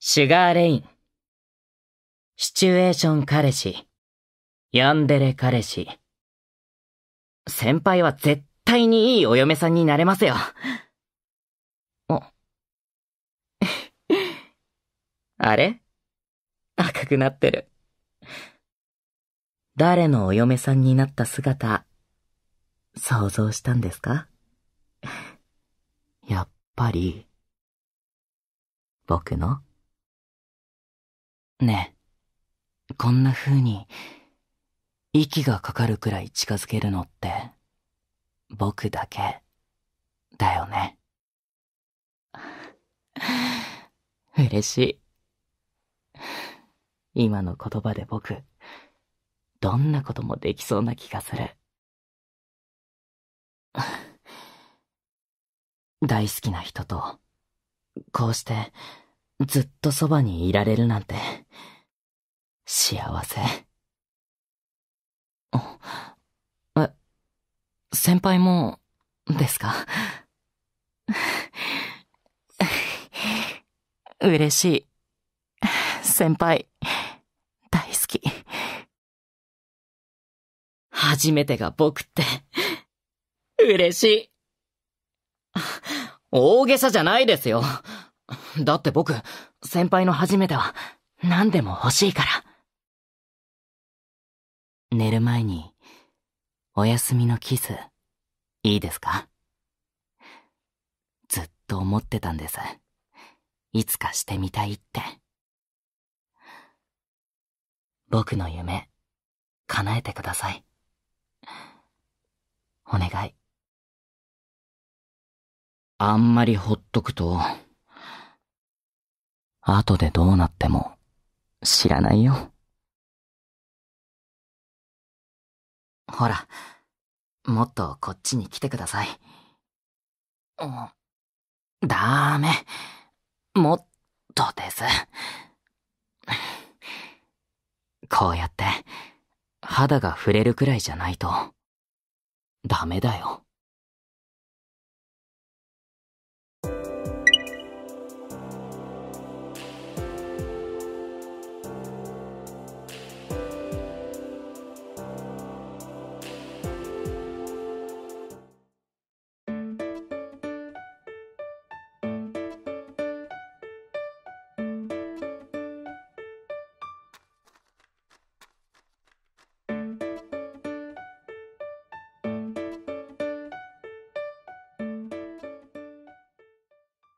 シュガーレイン。シチュエーション彼氏。ヤンデレ彼氏。先輩は絶対にいいお嫁さんになれますよ。あ。あれ赤くなってる。誰のお嫁さんになった姿、想像したんですかやっぱり、僕のねえ、こんな風に、息がかかるくらい近づけるのって、僕だけ、だよね。嬉しい。今の言葉で僕、どんなこともできそうな気がする。大好きな人と、こうして、ずっとそばにいられるなんて。幸せ。え、先輩も、ですか 嬉しい。先輩、大好き。初めてが僕って、嬉しい。大げさじゃないですよ。だって僕、先輩の初めては何でも欲しいから。寝る前に、お休みのキス、いいですかずっと思ってたんです。いつかしてみたいって。僕の夢、叶えてください。お願い。あんまりほっとくと、後でどうなっても知らないよ。ほら、もっとこっちに来てください。ーめ。もっとです。こうやって、肌が触れるくらいじゃないと、ダメだよ。